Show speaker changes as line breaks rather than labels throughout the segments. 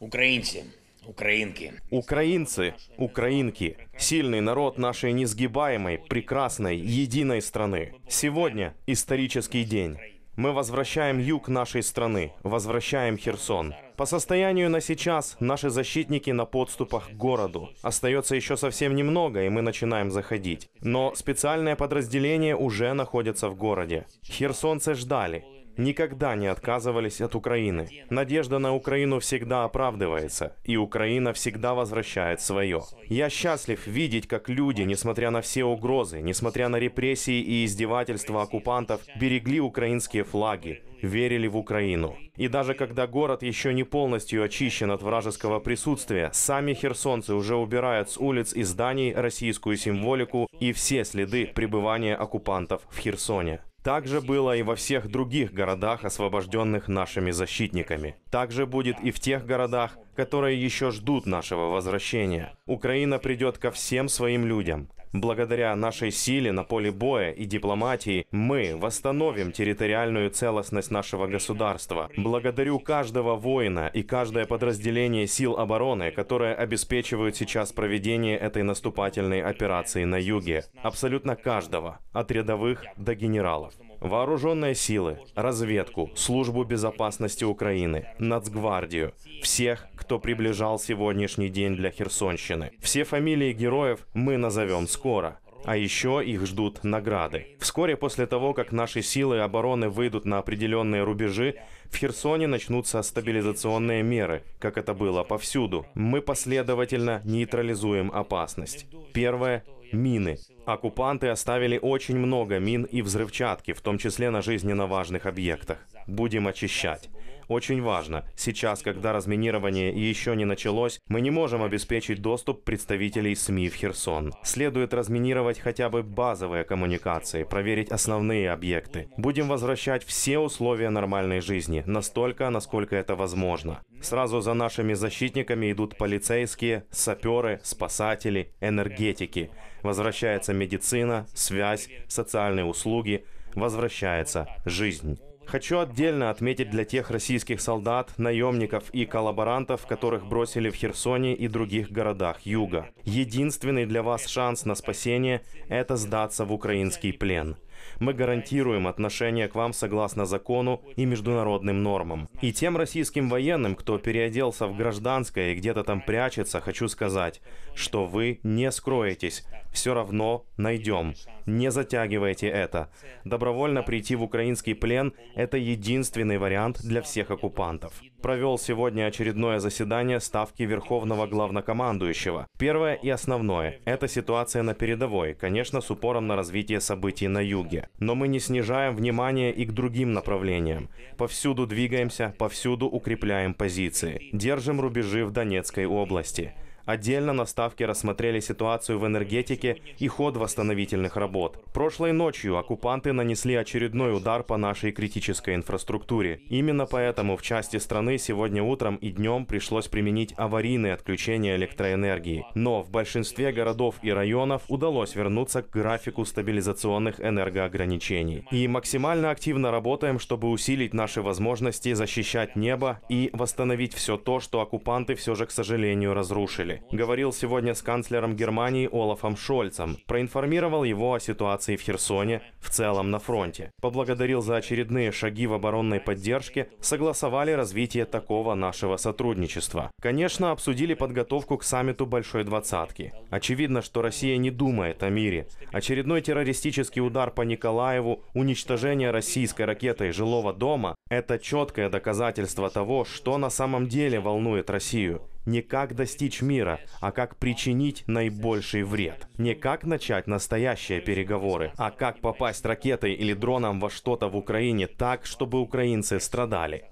Украинцы, украинки. Украинцы, украинки. Сильный народ нашей несгибаемой, прекрасной, единой страны. Сегодня исторический день. Мы возвращаем юг нашей страны, возвращаем Херсон. По состоянию на сейчас наши защитники на подступах к городу. Остается еще совсем немного, и мы начинаем заходить. Но специальное подразделение уже находится в городе. Херсонцы ждали никогда не отказывались от Украины. Надежда на Украину всегда оправдывается, и Украина всегда возвращает свое. Я счастлив видеть, как люди, несмотря на все угрозы, несмотря на репрессии и издевательства оккупантов, берегли украинские флаги, верили в Украину. И даже когда город еще не полностью очищен от вражеского присутствия, сами херсонцы уже убирают с улиц и зданий российскую символику и все следы пребывания оккупантов в Херсоне. Также было и во всех других городах, освобожденных нашими защитниками. Так же будет и в тех городах, которые еще ждут нашего возвращения. Украина придет ко всем своим людям. Благодаря нашей силе на поле боя и дипломатии мы восстановим территориальную целостность нашего государства. Благодарю каждого воина и каждое подразделение сил обороны, которое обеспечивают сейчас проведение этой наступательной операции на юге. Абсолютно каждого, от рядовых до генералов. Вооруженные силы, разведку, службу безопасности Украины, Нацгвардию, всех, кто приближал сегодняшний день для Херсонщины. Все фамилии героев мы назовем скоро. А еще их ждут награды. Вскоре после того, как наши силы обороны выйдут на определенные рубежи, в Херсоне начнутся стабилизационные меры, как это было повсюду. Мы последовательно нейтрализуем опасность. Первое мины. Оккупанты оставили очень много мин и взрывчатки, в том числе на жизненно важных объектах. Будем очищать. Очень важно, сейчас, когда разминирование еще не началось, мы не можем обеспечить доступ представителей СМИ в Херсон. Следует разминировать хотя бы базовые коммуникации, проверить основные объекты. Будем возвращать все условия нормальной жизни, настолько, насколько это возможно. Сразу за нашими защитниками идут полицейские, саперы, спасатели, энергетики. Возвращается медицина, связь, социальные услуги, возвращается жизнь. Хочу отдельно отметить для тех российских солдат, наемников и коллаборантов, которых бросили в Херсоне и других городах Юга. Единственный для вас шанс на спасение – это сдаться в украинский плен – мы гарантируем отношение к вам согласно закону и международным нормам. И тем российским военным, кто переоделся в гражданское и где-то там прячется, хочу сказать, что вы не скроетесь. Все равно найдем. Не затягивайте это. Добровольно прийти в украинский плен – это единственный вариант для всех оккупантов. Провел сегодня очередное заседание Ставки Верховного Главнокомандующего. Первое и основное – это ситуация на передовой, конечно, с упором на развитие событий на юге юге. Но мы не снижаем внимание и к другим направлениям. Повсюду двигаемся, повсюду укрепляем позиции. Держим рубежи в Донецкой области. Отдельно на ставке рассмотрели ситуацию в энергетике и ход восстановительных работ. Прошлой ночью оккупанты нанесли очередной удар по нашей критической инфраструктуре. Именно поэтому в части страны сегодня утром и днем пришлось применить аварийные отключения электроэнергии. Но в большинстве городов и районов удалось вернуться к графику стабилизационных энергоограничений. И максимально активно работаем, чтобы усилить наши возможности защищать небо и восстановить все то, что оккупанты все же, к сожалению, разрушили. Говорил сегодня с канцлером Германии Олафом Шольцем, проинформировал его о ситуации операции в Херсоне, в целом на фронте. Поблагодарил за очередные шаги в оборонной поддержке, согласовали развитие такого нашего сотрудничества. Конечно, обсудили подготовку к саммиту Большой Двадцатки. Очевидно, что Россия не думает о мире. Очередной террористический удар по Николаеву, уничтожение российской ракетой жилого дома – это четкое доказательство того, что на самом деле волнует Россию не как достичь мира, а как причинить наибольший вред. Не как начать настоящие переговоры, а как попасть ракетой или дроном во что-то в Украине так, чтобы украинцы страдали.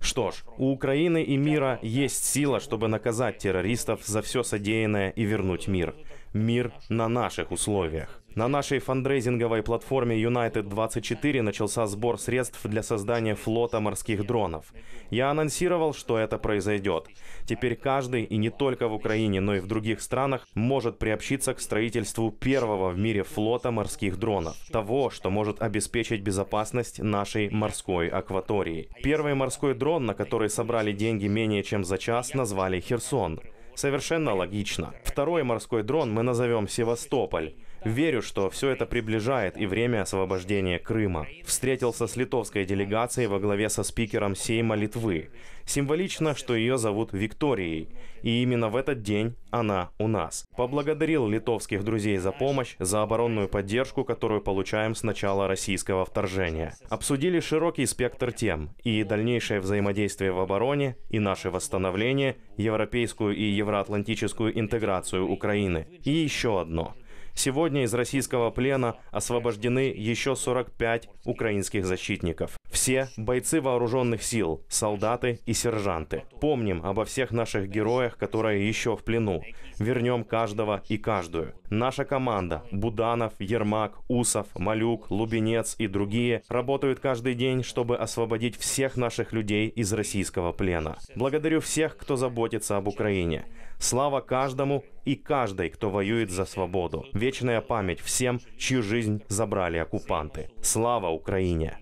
Что ж, у Украины и мира есть сила, чтобы наказать террористов за все содеянное и вернуть мир. Мир на наших условиях. На нашей фандрейзинговой платформе United24 начался сбор средств для создания флота морских дронов. Я анонсировал, что это произойдет. Теперь каждый, и не только в Украине, но и в других странах, может приобщиться к строительству первого в мире флота морских дронов. Того, что может обеспечить безопасность нашей морской акватории. Первый морской дрон, на который собрали деньги менее чем за час, назвали «Херсон». Совершенно логично. Второй морской дрон мы назовем «Севастополь». Верю, что все это приближает и время освобождения Крыма. Встретился с литовской делегацией во главе со спикером Сейма Литвы. Символично, что ее зовут Викторией. И именно в этот день она у нас. Поблагодарил литовских друзей за помощь, за оборонную поддержку, которую получаем с начала российского вторжения. Обсудили широкий спектр тем и дальнейшее взаимодействие в обороне, и наше восстановление, европейскую и евроатлантическую интеграцию Украины. И еще одно – Сегодня из российского плена освобождены еще 45 украинских защитников. Все бойцы вооруженных сил, солдаты и сержанты. Помним обо всех наших героях, которые еще в плену. Вернем каждого и каждую. Наша команда – Буданов, Ермак, Усов, Малюк, Лубенец и другие – работают каждый день, чтобы освободить всех наших людей из российского плена. Благодарю всех, кто заботится об Украине. Слава каждому и каждой, кто воюет за свободу. Вечная память всем, чью жизнь забрали оккупанты. Слава Украине!